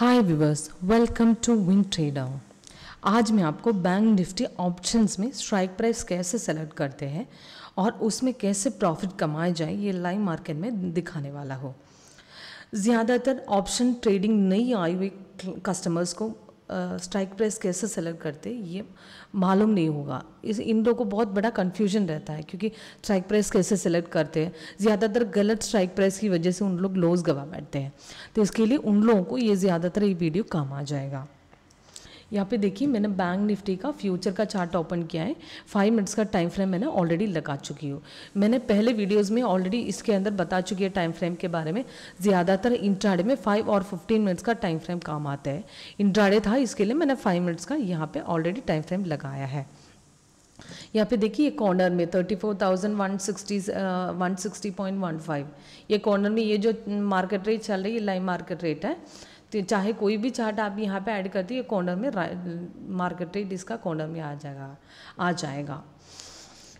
hi viewers welcome to win trader आज मैं आपको बैंक निफ्टी ऑप्शंस में स्ट्राइक प्राइस कैसे सेलेक्ट करते हैं और उसमें कैसे प्रॉफिट कमाए जाए ये लाइव मार्केट में दिखाने वाला हो ज़्यादातर ऑप्शन ट्रेडिंग नहीं आई हुई कस्टमर्स को स्ट्राइक प्राइस कैसे सेलेक्ट करते ये मालूम नहीं होगा इस इन लोगों को बहुत बड़ा कन्फ्यूजन रहता है क्योंकि स्ट्राइक प्राइस कैसे सेलेक्ट करते हैं ज़्यादातर गलत स्ट्राइक प्राइस की वजह से उन लोग लॉस गवा बैठते हैं तो इसके लिए उन लोगों को ये ज़्यादातर ये वीडियो काम आ जाएगा यहाँ पे देखिए मैंने बैंक निफ्टी का फ्यूचर का चार्ट ओपन किया है फाइव मिनट्स का टाइम फ्रेम मैंने ऑलरेडी लगा चुकी हूँ मैंने पहले वीडियोस में ऑलरेडी इसके अंदर बता चुकी है टाइम फ्रेम के बारे में ज़्यादातर इंट्राडे में फाइव और फिफ्टीन मिनट्स का टाइम फ्रेम काम आता है इंट्राडे था इसके लिए मैंने फाइव मिनट्स का यहाँ पर ऑलरेडी टाइम फ्रेम लगाया है यहाँ पे देखिए ये कॉर्नर में thirty four thousand one sixty one sixty point one five ये कॉर्नर में ये जो मार्केट रेट चल रही है ये लाइव मार्केट रेट है चाहे कोई भी चार्ट आप यहाँ पे ऐड करती है कॉर्नर में मार्केट रेट इसका कॉर्नर में आ जाएगा आ जाएगा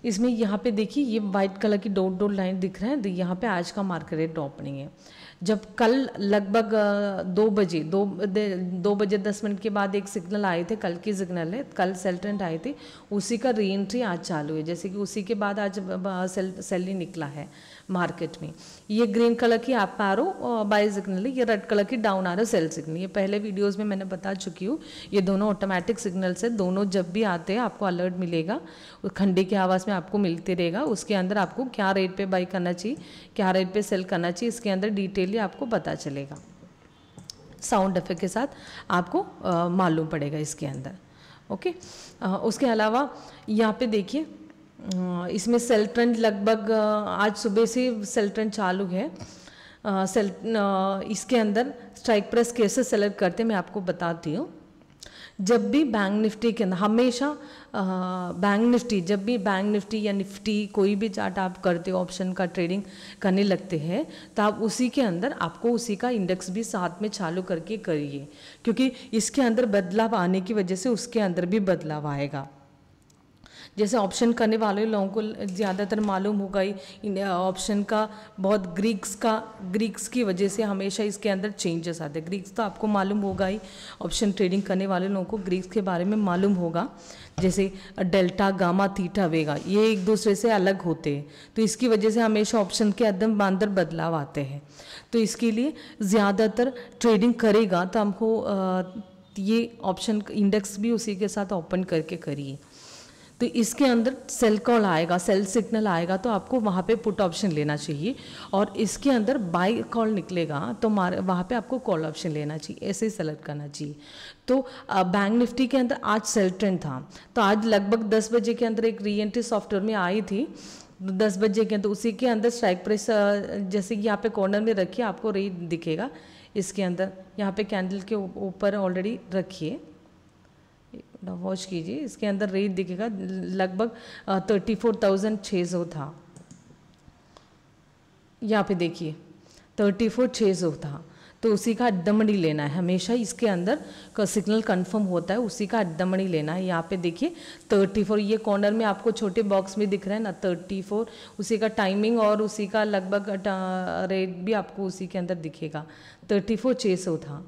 इसमें यहाँ पे देखिए ये वाइट कलर की डोट डोट लाइन दिख हैं तो यहाँ पे आज का मार्केट रेट ओपनिंग है जब कल लगभग दो बजे दो दो बजे दस मिनट के बाद एक सिग्नल आए थे कल की सिग्नल है कल सेल्टेंट आए थे उसी का री एंट्री आज चालू है जैसे कि उसी के बाद आज सेल सेली निकला है मार्केट में ये ग्रीन कलर की आप रो बाई सिग्नल है ये रेड कलर की डाउन आ आरो सेल सिग्नल ये पहले वीडियोज़ में मैंने बता चुकी हूँ ये दोनों ऑटोमेटिक सिग्नल्स है दोनों जब भी आते हैं आपको अलर्ट मिलेगा खंडी की आवाज़ में आपको मिलते रहेगा उसके अंदर आपको क्या रेट पर बाई करना चाहिए क्या रेट पर सेल करना चाहिए इसके अंदर डिटेल इजीली आपको पता चलेगा साउंड इफेक्ट के साथ आपको मालूम पड़ेगा इसके अंदर ओके आ, उसके अलावा यहाँ पे देखिए इसमें सेल ट्रेंड लगभग आज सुबह से सेल ट्रेंड चालू है आ, सेल आ, इसके अंदर स्ट्राइक प्रेस कैसे सेलेक्ट करते हैं मैं आपको बताती हूँ जब भी बैंक निफ्टी के अंदर हमेशा बैंक निफ्टी जब भी बैंक निफ्टी या निफ्टी कोई भी चार्ट आप करते हो ऑप्शन का ट्रेडिंग करने लगते हैं तो आप उसी के अंदर आपको उसी का इंडेक्स भी साथ में चालू करके करिए क्योंकि इसके अंदर बदलाव आने की वजह से उसके अंदर भी बदलाव आएगा जैसे ऑप्शन करने वाले लोगों को ज़्यादातर मालूम होगा ही ऑप्शन का बहुत ग्रीक्स का ग्रीक्स की वजह से हमेशा इसके अंदर चेंजेस आते हैं ग्रीक्स तो आपको मालूम होगा ही ऑप्शन ट्रेडिंग करने वाले लोगों को ग्रीक्स के बारे में मालूम होगा जैसे डेल्टा गामा थीटा वेगा ये एक दूसरे से अलग होते हैं तो इसकी वजह से हमेशा ऑप्शन के अंदर अंदर बदलाव आते हैं तो इसके लिए ज़्यादातर ट्रेडिंग करेगा तो हमको ये ऑप्शन इंडेक्स भी उसी के साथ ओपन करके करिए तो इसके अंदर सेल कॉल आएगा सेल सिग्नल आएगा तो आपको वहाँ पे पुट ऑप्शन लेना चाहिए और इसके अंदर बाई कॉल निकलेगा तो वहाँ पे आपको कॉल ऑप्शन लेना चाहिए ऐसे ही सेलेक्ट करना चाहिए तो बैंक निफ्टी के अंदर आज सेल ट्रेंड था तो आज लगभग दस बजे के अंदर एक री एंट्री सॉफ्टवेयर में आई थी दस बजे के अंदर उसी के अंदर स्ट्राइक प्राइस जैसे कि यहाँ पे कॉर्नर में रखिए आपको रेट दिखेगा इसके अंदर यहाँ पे कैंडल के ऊपर ऑलरेडी रखिए अपना वॉच कीजिए इसके अंदर रेट दिखेगा लगभग थर्टी फोर थाउजेंड छः सौ था यहाँ पे देखिए थर्टी फोर छः सौ था तो उसी का अड्डमणी लेना है हमेशा इसके अंदर का सिग्नल कंफर्म होता है उसी का अड्डमणी लेना है यहाँ पे देखिए थर्टी फोर ये कॉर्नर में आपको छोटे बॉक्स में दिख रहा है ना थर्टी फोर उसी का टाइमिंग और उसी का लगभग रेट भी आपको उसी के अंदर दिखेगा थर्टी फोर छः सौ था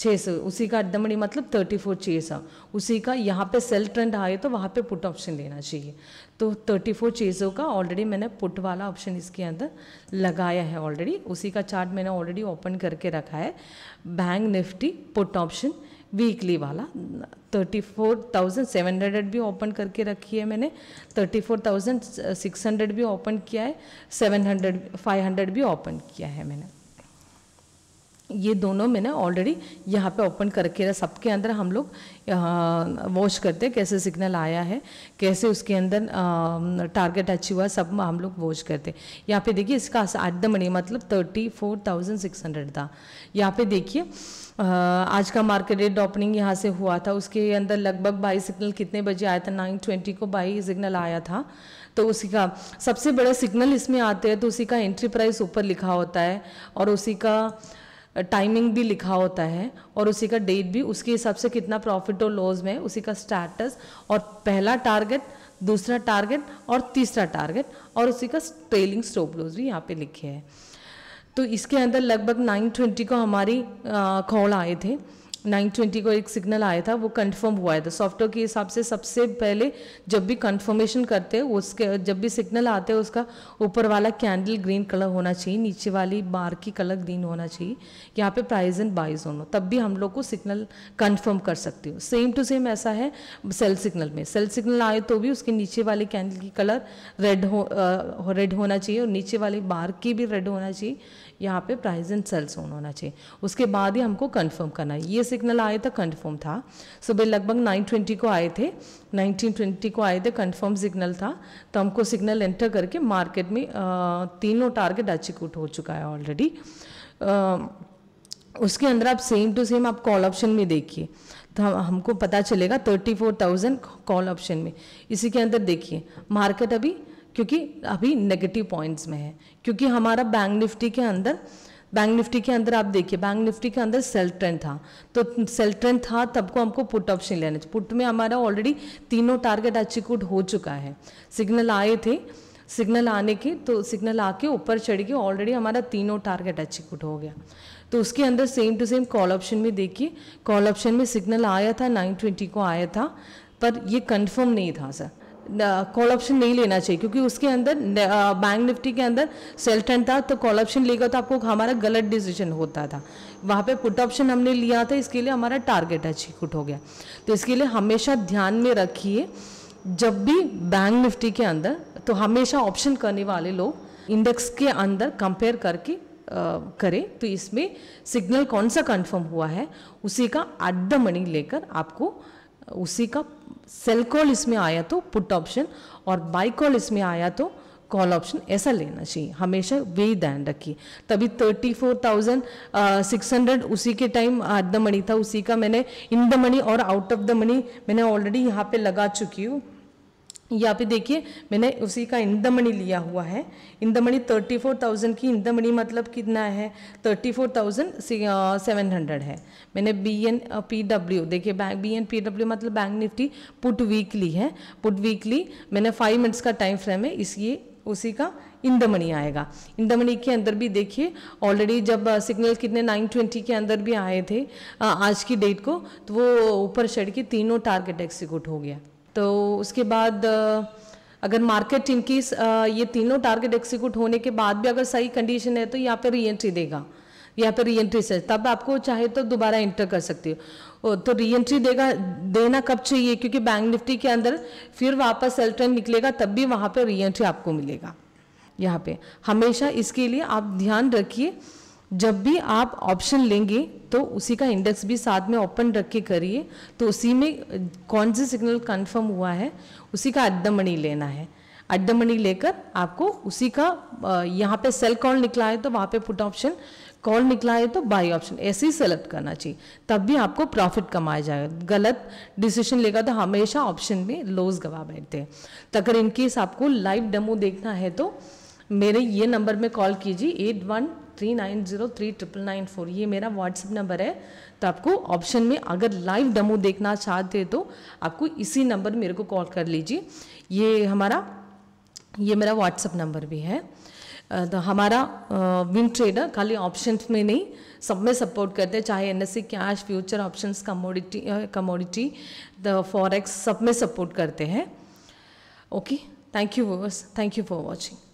छः उसी का अड्डमणि मतलब थर्टी फोर चेसा उसी का यहाँ पे सेल ट्रेंड आए तो वहाँ पे पुट ऑप्शन देना चाहिए तो थर्टी फोर चेज़ों का ऑलरेडी मैंने पुट वाला ऑप्शन इसके अंदर लगाया है ऑलरेडी उसी का चार्ट मैंने ऑलरेडी ओपन करके रखा है bank nifty put option weekly वाला thirty four thousand seven hundred भी ओपन करके रखी है मैंने thirty four thousand six hundred भी ओपन किया है सेवन हंड्रेड फाइव हंड्रेड भी ओपन किया है मैंने ये दोनों मैंने ऑलरेडी यहाँ पे ओपन करके रहा सबके अंदर हम लोग वॉच करते कैसे सिग्नल आया है कैसे उसके अंदर टारगेट अच्छी हुआ सब हम लोग वॉच करते यहाँ पे देखिए इसका एट द मनी मतलब thirty four thousand six hundred था यहाँ पे देखिए आज का मार्केट रेट ओपनिंग यहाँ से हुआ था उसके अंदर लगभग बाई सिग्नल कितने बजे आया था नाइन ट्वेंटी को बाई सिग्नल आया था तो उसी का सबसे बड़ा सिग्नल इसमें आते हैं तो उसी का एंट्री प्राइस ऊपर लिखा होता है और उसी का टाइमिंग भी लिखा होता है और उसी का डेट भी उसके हिसाब से कितना प्रॉफिट और लॉस में उसी का स्टेटस और पहला टारगेट दूसरा टारगेट और तीसरा टारगेट और उसी का ट्रेलिंग स्टॉप लॉस भी यहाँ पे लिखे हैं तो इसके अंदर लगभग 920 को हमारी खोल आए थे 920 को एक सिग्नल आया था वो कंफर्म हुआ है तो सॉफ्टवेयर के हिसाब से सबसे पहले जब भी कंफर्मेशन करते हैं उसके जब भी सिग्नल आते हैं उसका ऊपर वाला कैंडल ग्रीन कलर होना चाहिए नीचे वाली बार की कलर ग्रीन होना चाहिए यहाँ पे प्राइज एंड बाइज होना तब भी हम लोग को सिग्नल कन्फर्म कर सकते हो सेम टू सेम ऐसा है सेल सिग्नल में सेल सिग्नल आए तो भी उसके नीचे वाले कैंडल की कलर रेड हो रेड होना चाहिए और नीचे वाली बार की भी रेड होना चाहिए यहाँ पे प्राइस एंड सेल्स ऑन होना चाहिए उसके बाद ही हमको कंफर्म करना है ये सिग्नल आए तो कंफर्म था सुबह लगभग 9:20 को आए थे 1920 को आए थे कंफर्म सिग्नल था तो हमको सिग्नल एंटर करके मार्केट में आ, तीनों टारगेट अचीकूट हो चुका है ऑलरेडी उसके अंदर आप सेम टू सेम आप कॉल ऑप्शन में देखिए तो हमको पता चलेगा 34,000 कॉल ऑप्शन में इसी के अंदर देखिए मार्केट अभी क्योंकि अभी नेगेटिव पॉइंट्स में है क्योंकि हमारा बैंक निफ्टी के अंदर बैंक निफ्टी के अंदर आप देखिए बैंक निफ्टी के अंदर सेल ट्रेंड था तो सेल ट्रेंड था तब को हमको पुट ऑप्शन लेना चाहिए पुट में हमारा ऑलरेडी तीनों टारगेट एचिक्यूट हो चुका है सिग्नल आए थे सिग्नल आने के तो सिग्नल आके ऊपर चढ़ के ऑलरेडी हमारा तीनों टारगेट एचिक्यूट हो गया तो उसके अंदर same to same call option में देखिए कॉल ऑप्शन में सिग्नल आया था 920 को आया था पर ये कंफर्म नहीं था सर कॉल ऑप्शन नहीं लेना चाहिए क्योंकि उसके अंदर बैंक निफ्टी के अंदर सेल ट्रेंड था तो कॉल ऑप्शन लेगा तो आपको हमारा गलत डिसीजन होता था वहाँ पे पुट ऑप्शन हमने लिया था इसके लिए हमारा टारगेट अच्छी कुट हो गया तो इसके लिए हमेशा ध्यान में रखिए जब भी बैंक निफ्टी के अंदर तो हमेशा ऑप्शन करने वाले लोग इंडेक्स के अंदर कंपेयर करके करें तो इसमें सिग्नल कौन सा कन्फर्म हुआ है उसी का एट द मनी लेकर आपको उसी का सेलकॉल इसमें आया तो पुट ऑप्शन और कॉल इसमें आया तो कॉल ऑप्शन ऐसा लेना चाहिए हमेशा वे ध्यान रखिए तभी thirty four thousand six hundred उसी के टाइम एट द मनी था उसी का मैंने इन द मनी और आउट ऑफ द मनी मैंने ऑलरेडी यहाँ पे लगा चुकी हूँ यहाँ पे देखिए मैंने उसी का इंदमणि लिया हुआ है इंदमणि थर्टी फोर थाउजेंड की इंदमणि मतलब कितना है thirty four thousand seven hundred है मैंने बी एन पी डब्ल्यू देखिए bank B N P W मतलब बैंक निफ्टी पुट वीकली है पुट वीकली मैंने फाइव मिनट्स का टाइम फ्रेम है इसलिए उसी का इंदमणि आएगा इंदमणि के अंदर भी देखिए ऑलरेडी जब सिग्नल कितने 920 के अंदर भी आए थे आज की डेट को तो वो ऊपर चढ़ के तीनों टारगेट एक्सिक्यूट हो गया तो उसके बाद अगर मार्केट इनकी ये तीनों टारगेट एक्सिक्यूट होने के बाद भी अगर सही कंडीशन है तो यहाँ पर री एंट्री देगा यहाँ पर री एंट्री से तब आपको चाहे तो दोबारा एंटर कर सकती हो तो री एंट्री देगा देना कब चाहिए क्योंकि बैंक निफ्टी के अंदर फिर वापस सेल ट्रेंड निकलेगा तब भी वहाँ पर री आपको मिलेगा यहाँ पे हमेशा इसके लिए आप ध्यान रखिए जब भी आप ऑप्शन लेंगे तो उसी का इंडेक्स भी साथ में ओपन रख के करिए तो उसी में कौन सी सिग्नल कंफर्म हुआ है उसी का अड्डा मणि लेना है अड्डा मणि लेकर आपको उसी का यहाँ पे सेल कॉल निकला है तो वहाँ पे पुट ऑप्शन कॉल निकला है तो बाई ऑप्शन ऐसे ही सेलेक्ट करना चाहिए तब भी आपको प्रॉफिट कमाया जाएगा गलत डिसीजन लेगा तो हमेशा ऑप्शन में लॉस गवा बैठते हैं तो अगर इनकेस आपको लाइव डेमो देखना है तो मेरे ये नंबर में कॉल कीजिए eight one three nine zero three triple nine four ये मेरा व्हाट्सएप नंबर है तो आपको ऑप्शन में अगर लाइव डेमो देखना चाहते तो आपको इसी नंबर मेरे को कॉल कर लीजिए ये हमारा ये मेरा व्हाट्सएप नंबर भी है तो हमारा विन ट्रेडर खाली ऑप्शन में नहीं सब में सपोर्ट करते हैं चाहे सी cash future option commodity commodity the forex सब में सपोर्ट करते हैं okay thank you thank you for watching